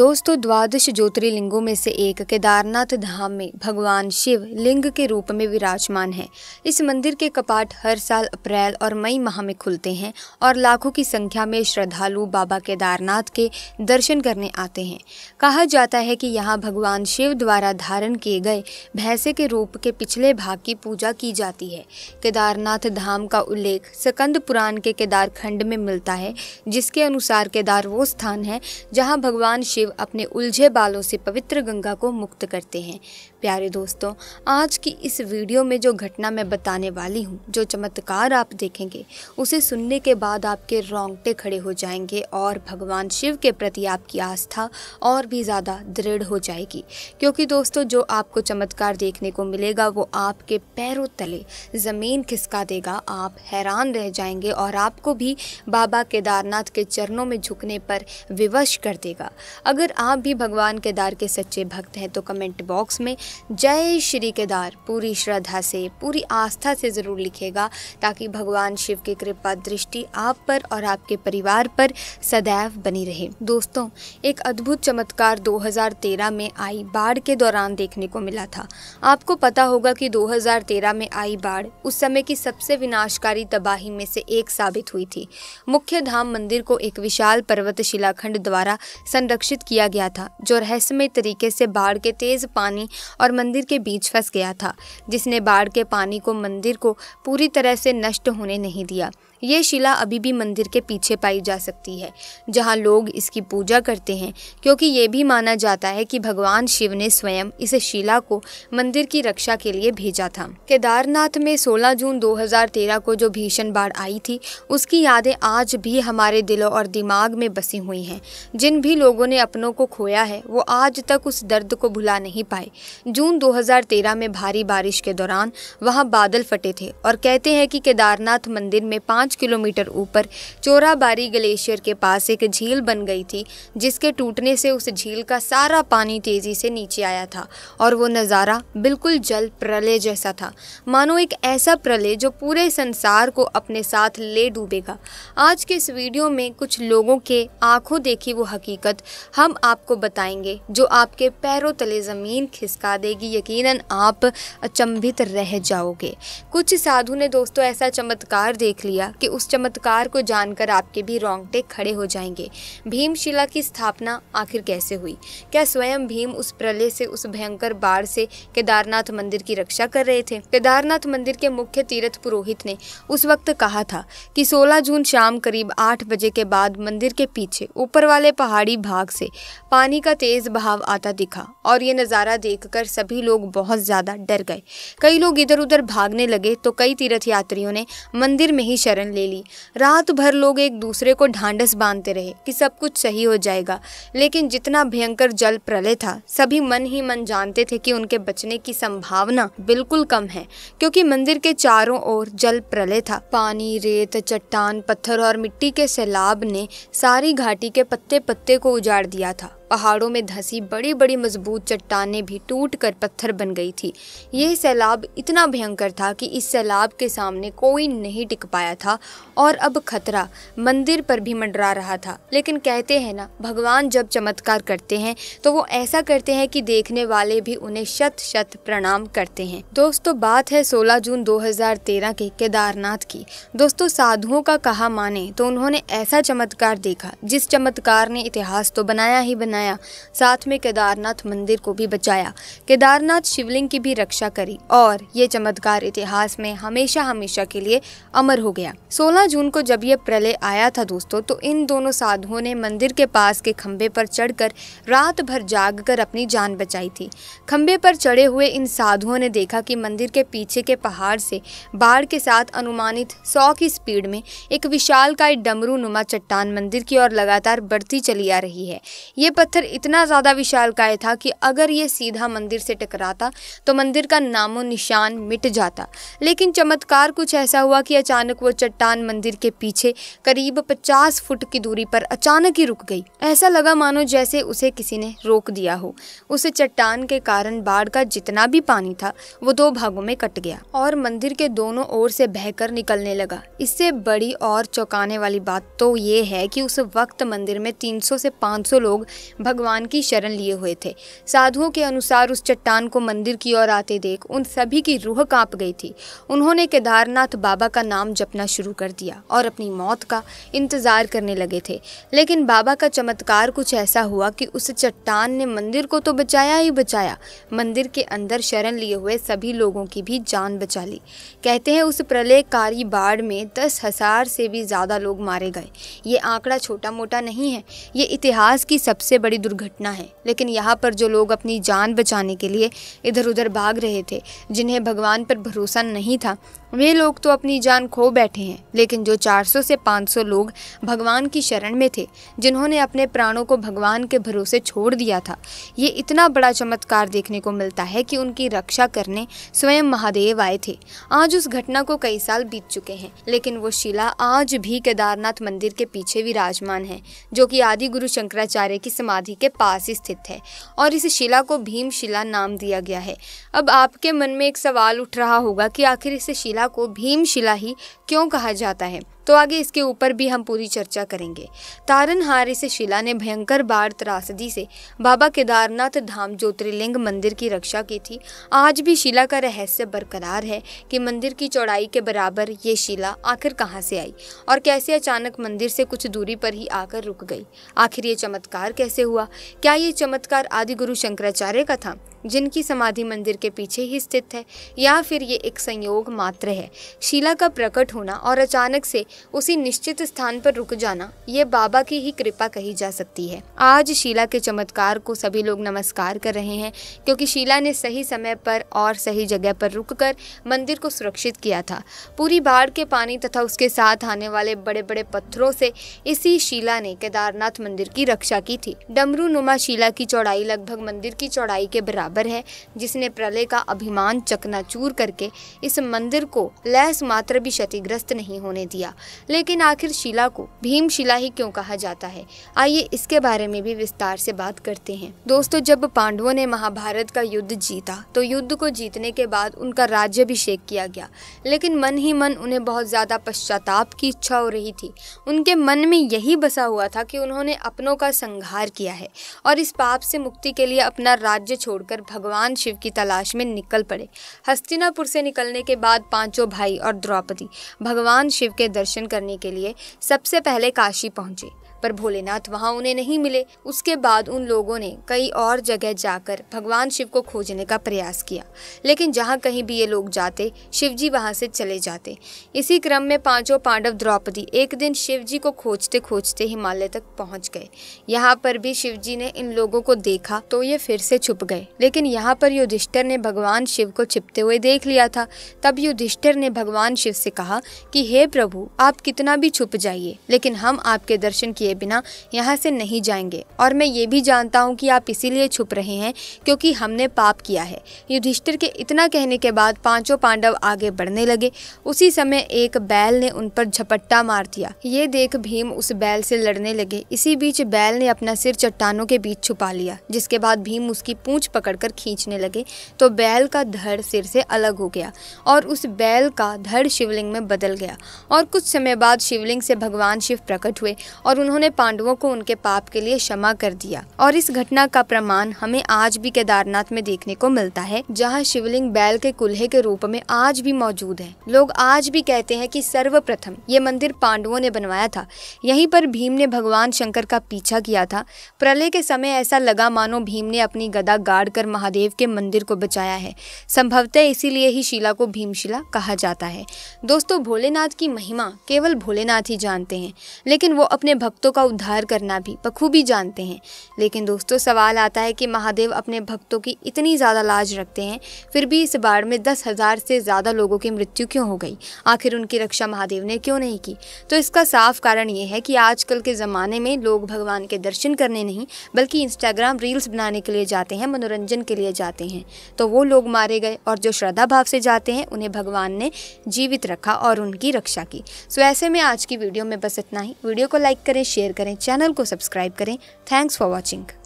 दोस्तों द्वादश ज्योतिर्लिंगों में से एक केदारनाथ धाम में भगवान शिव लिंग के रूप में विराजमान है इस मंदिर के कपाट हर साल अप्रैल और मई माह में खुलते हैं और लाखों की संख्या में श्रद्धालु बाबा केदारनाथ के दर्शन करने आते हैं कहा जाता है कि यहाँ भगवान शिव द्वारा धारण किए गए भैंसे के रूप के पिछले भाग की पूजा की जाती है केदारनाथ धाम का उल्लेख सकंद पुराण के केदारखंड में मिलता है जिसके अनुसार केदार वो स्थान है जहाँ भगवान शिव देव अपने उलझे बालों से पवित्र गंगा को मुक्त करते हैं प्यारे दोस्तों आज की इस वीडियो में जो घटना मैं बताने वाली हूँ जो चमत्कार आप देखेंगे उसे सुनने के बाद आपके रोंगटे खड़े हो जाएंगे और भगवान शिव के प्रति आपकी आस्था और भी ज़्यादा दृढ़ हो जाएगी क्योंकि दोस्तों जो आपको चमत्कार देखने को मिलेगा वो आपके पैरों तले ज़मीन खिसका देगा आप हैरान रह जाएंगे और आपको भी बाबा केदारनाथ के चरणों में झुकने पर विवश कर देगा अगर अगर आप भी भगवान केदार के सच्चे भक्त हैं तो कमेंट बॉक्स में जय श्री केदार पूरी श्रद्धा से पूरी आस्था से ज़रूर लिखेगा ताकि भगवान शिव की कृपा दृष्टि आप पर और आपके परिवार पर सदैव बनी रहे दोस्तों एक अद्भुत चमत्कार 2013 में आई बाढ़ के दौरान देखने को मिला था आपको पता होगा कि 2013 में आई बाढ़ उस समय की सबसे विनाशकारी तबाही में से एक साबित हुई थी मुख्य धाम मंदिर को एक विशाल पर्वत शिलाखंड द्वारा संरक्षित सुरक्षित किया गया था जो रहस्यमय तरीके से बाढ़ के तेज पानी और मंदिर के बीच फंस गया था जिसने बाढ़ के पानी को मंदिर को पूरी तरह से नष्ट होने नहीं दिया ये शिला अभी भी मंदिर के पीछे पाई जा सकती है जहाँ लोग इसकी पूजा करते हैं क्योंकि ये भी माना जाता है कि भगवान शिव ने स्वयं इस शिला को मंदिर की रक्षा के लिए भेजा था केदारनाथ में 16 जून 2013 को जो भीषण बाढ़ आई थी उसकी यादें आज भी हमारे दिलों और दिमाग में बसी हुई हैं जिन भी लोगों ने अपनों को खोया है वो आज तक उस दर्द को भुला नहीं पाए जून 2013 में भारी बारिश के दौरान वहाँ बादल फटे थे और कहते हैं कि केदारनाथ मंदिर में पाँच पाँच किलोमीटर ऊपर चोराबारी ग्लेशियर के पास एक झील बन गई थी जिसके टूटने से उस झील का सारा पानी तेज़ी से नीचे आया था और वो नज़ारा बिल्कुल जल प्रलय जैसा था मानो एक ऐसा प्रलय जो पूरे संसार को अपने साथ ले डूबेगा आज के इस वीडियो में कुछ लोगों के आंखों देखी वो हकीकत हम आपको बताएंगे जो आपके पैरों तले ज़मीन खिसका देगी यकीनन आप अचंभित रह जाओगे कुछ साधु ने दोस्तों ऐसा चमत्कार देख लिया कि उस चमत्कार को जानकर आपके भी रोंगटे खड़े हो जाएंगे भीमशिला की स्थापना आखिर कैसे हुई क्या स्वयं भीम उस प्रलय से उस भयंकर बाढ़ से केदारनाथ मंदिर की रक्षा कर रहे थे केदारनाथ मंदिर के मुख्य तीर्थ पुरोहित ने उस वक्त कहा था कि 16 जून शाम करीब 8 बजे के बाद मंदिर के पीछे ऊपर वाले पहाड़ी भाग से पानी का तेज बहाव आता दिखा और ये नज़ारा देखकर सभी लोग बहुत ज़्यादा डर गए कई लोग इधर उधर भागने लगे तो कई तीर्थ यात्रियों ने मंदिर में ही शरण जान ले ली रात भर लोग एक दूसरे को ढांढस बांधते रहे कि सब कुछ सही हो जाएगा लेकिन जितना भयंकर जल प्रलय था सभी मन ही मन जानते थे कि उनके बचने की संभावना बिल्कुल कम है क्योंकि मंदिर के चारों ओर जल प्रलय था पानी रेत चट्टान पत्थर और मिट्टी के सैलाब ने सारी घाटी के पत्ते पत्ते को उजाड़ दिया था पहाड़ों में धंसी बड़ी बड़ी मजबूत चट्टानें भी टूट कर पत्थर बन गई थी यह सैलाब इतना भयंकर था कि इस सैलाब के सामने कोई नहीं टिक पाया था और अब खतरा मंदिर पर भी मंडरा रहा था लेकिन कहते हैं ना भगवान जब चमत्कार करते हैं तो वो ऐसा करते हैं कि देखने वाले भी उन्हें शत शत प्रणाम करते हैं दोस्तों बात है 16 जून 2013 के केदारनाथ की दोस्तों साधुओं का कहा माने तो उन्होंने ऐसा चमत्कार देखा जिस चमत्कार ने इतिहास तो बनाया ही बनाया बनाया साथ में केदारनाथ मंदिर को भी बचाया केदारनाथ शिवलिंग की भी रक्षा करी और ये चमत्कार इतिहास में हमेशा हमेशा के लिए अमर हो गया 16 जून को जब ये प्रलय आया था दोस्तों तो इन दोनों साधुओं ने मंदिर के पास के खम्भे पर चढ़कर रात भर जाग अपनी जान बचाई थी खम्भे पर चढ़े हुए इन साधुओं ने देखा कि मंदिर के पीछे के पहाड़ से बाढ़ के साथ अनुमानित सौ की स्पीड में एक विशाल का डमरू नुमा चट्टान मंदिर की ओर लगातार बढ़ती चली आ रही है ये पत्थर पत्थर इतना ज़्यादा विशालकाय था कि अगर ये सीधा मंदिर से टकराता तो मंदिर का नामो निशान मिट जाता लेकिन चमत्कार कुछ ऐसा हुआ कि अचानक वो चट्टान मंदिर के पीछे करीब पचास फुट की दूरी पर अचानक ही रुक गई ऐसा लगा मानो जैसे उसे किसी ने रोक दिया हो उस चट्टान के कारण बाढ़ का जितना भी पानी था वो दो भागों में कट गया और मंदिर के दोनों ओर से बहकर निकलने लगा इससे बड़ी और चौंकाने वाली बात तो ये है कि उस वक्त मंदिर में 300 से 500 लोग भगवान की शरण लिए हुए थे साधुओं के अनुसार उस चट्टान को मंदिर की ओर आते देख उन सभी की रूह कांप गई थी उन्होंने केदारनाथ बाबा का नाम जपना शुरू कर दिया और अपनी मौत का इंतजार करने लगे थे लेकिन बाबा का चमत्कार कुछ ऐसा हुआ कि उस चट्टान ने मंदिर को तो बचाया ही बचाया मंदिर के अंदर शरण लिए हुए सभी लोगों की भी जान बचा ली कहते हैं उस प्रलयकारी बाढ़ में दस हजार से भी ज़्यादा लोग मारे गए ये आंकड़ा छोटा मोटा नहीं है ये इतिहास की सबसे बड़ी बड़ी दुर्घटना है लेकिन यहाँ पर जो लोग अपनी जान बचाने के लिए इधर उधर भाग रहे थे जिन्हें भगवान पर भरोसा नहीं था वे लोग तो अपनी जान खो बैठे हैं लेकिन जो 400 से 500 लोग भगवान की शरण में थे जिन्होंने अपने प्राणों को भगवान के भरोसे छोड़ दिया था ये इतना बड़ा चमत्कार देखने को मिलता है कि उनकी रक्षा करने स्वयं महादेव आए थे आज उस घटना को कई साल बीत चुके हैं लेकिन वो शिला आज भी केदारनाथ मंदिर के पीछे विराजमान है जो कि आदि गुरु शंकराचार्य की समाधि समाधि के पास ही स्थित है और इस शिला को भीम शिला नाम दिया गया है अब आपके मन में एक सवाल उठ रहा होगा कि आखिर इस शिला को भीम शिला ही क्यों कहा जाता है तो आगे इसके ऊपर भी हम पूरी चर्चा करेंगे तारनहार से शिला ने भयंकर बाढ़ त्रासदी से बाबा केदारनाथ धाम ज्योतिर्लिंग मंदिर की रक्षा की थी आज भी शिला का रहस्य बरकरार है कि मंदिर की चौड़ाई के बराबर ये शिला आखिर कहाँ से आई और कैसे अचानक मंदिर से कुछ दूरी पर ही आकर रुक गई आखिर ये चमत्कार कैसे हुआ क्या ये चमत्कार आदि गुरु शंकराचार्य का था जिनकी समाधि मंदिर के पीछे ही स्थित है या फिर ये एक संयोग मात्र है शिला का प्रकट होना और अचानक से उसी निश्चित स्थान पर रुक जाना ये बाबा की ही कृपा कही जा सकती है आज शीला के चमत्कार को सभी लोग नमस्कार कर रहे हैं क्योंकि शीला ने सही समय पर और सही जगह पर रुककर मंदिर को सुरक्षित किया था पूरी बाढ़ के पानी तथा उसके साथ आने वाले बड़े बड़े पत्थरों से इसी शीला ने केदारनाथ मंदिर की रक्षा की थी डमरू नुमा शीला की चौड़ाई लगभग मंदिर की चौड़ाई के बराबर है जिसने प्रलय का अभिमान चकनाचूर करके इस मंदिर को लैस मात्र भी क्षतिग्रस्त नहीं होने दिया लेकिन आखिर शिला को भीम शिला ही क्यों कहा जाता है आइए इसके बारे में भी विस्तार से बात करते हैं दोस्तों जब पांडवों ने महाभारत का युद्ध जीता तो युद्ध को जीतने के बाद उनका राज्यभिषेक किया गया लेकिन मन ही मन उन्हें बहुत ज़्यादा पश्चाताप की इच्छा हो रही थी उनके मन में यही बसा हुआ था कि उन्होंने अपनों का संहार किया है और इस पाप से मुक्ति के लिए अपना राज्य छोड़कर भगवान शिव की तलाश में निकल पड़े हस्तिनापुर से निकलने के बाद पांचों भाई और द्रौपदी भगवान शिव के दर्शन दर्शन करने के लिए सबसे पहले काशी पहुंचे पर भोलेनाथ वहाँ उन्हें नहीं मिले उसके बाद उन लोगों ने कई और जगह जाकर भगवान शिव को खोजने का प्रयास किया लेकिन जहाँ कहीं भी ये लोग जाते शिव जी वहाँ से चले जाते इसी क्रम में पांचों पांडव द्रौपदी एक दिन शिव जी को खोजते खोजते हिमालय तक पहुँच गए यहाँ पर भी शिव जी ने इन लोगों को देखा तो ये फिर से छुप गए लेकिन यहाँ पर युधिष्ठर ने भगवान शिव को छिपते हुए देख लिया था तब युधिष्ठर ने भगवान शिव से कहा कि हे प्रभु आप कितना भी छुप जाइए लेकिन हम आपके दर्शन किए किए बिना यहाँ से नहीं जाएंगे और मैं ये भी जानता हूँ कि आप इसीलिए छुप रहे हैं क्योंकि हमने पाप किया है युधिष्ठिर के इतना कहने के बाद पांचों पांडव आगे बढ़ने लगे उसी समय एक बैल ने उन पर झपट्टा मार दिया ये देख भीम उस बैल से लड़ने लगे इसी बीच बैल ने अपना सिर चट्टानों के बीच छुपा लिया जिसके बाद भीम उसकी पूंछ पकड़कर खींचने लगे तो बैल का धड़ सिर से अलग हो गया और उस बैल का धड़ शिवलिंग में बदल गया और कुछ समय बाद शिवलिंग से भगवान शिव प्रकट हुए और उन्होंने उन्होंने पांडवों को उनके पाप के लिए क्षमा कर दिया और इस घटना का प्रमाण हमें आज भी केदारनाथ में देखने को मिलता है जहाँ शिवलिंग बैल के कुल्हे के रूप में आज भी मौजूद है लोग आज भी कहते हैं की सर्वप्रथम ये मंदिर पांडवों ने बनवाया था यही पर भीम ने भगवान शंकर का पीछा किया था प्रलय के समय ऐसा लगा मानो भीम ने अपनी गदा गाड़ कर महादेव के मंदिर को बचाया है संभवतः इसीलिए ही शिला को भीमशिला कहा जाता है दोस्तों भोलेनाथ की महिमा केवल भोलेनाथ ही जानते हैं लेकिन वो अपने भक्तों भक्तों का उद्धार करना भी बखूबी जानते हैं लेकिन दोस्तों सवाल आता है कि महादेव अपने भक्तों की इतनी ज़्यादा लाज रखते हैं फिर भी इस बाढ़ में दस हज़ार से ज़्यादा लोगों की मृत्यु क्यों हो गई आखिर उनकी रक्षा महादेव ने क्यों नहीं की तो इसका साफ कारण ये है कि आजकल के ज़माने में लोग भगवान के दर्शन करने नहीं बल्कि इंस्टाग्राम रील्स बनाने के लिए जाते हैं मनोरंजन के लिए जाते हैं तो वो लोग मारे गए और जो श्रद्धा भाव से जाते हैं उन्हें भगवान ने जीवित रखा और उनकी रक्षा की सो ऐसे में आज की वीडियो में बस इतना ही वीडियो को लाइक करें शेयर शेयर करें चैनल को सब्सक्राइब करें थैंक्स फॉर वॉचिंग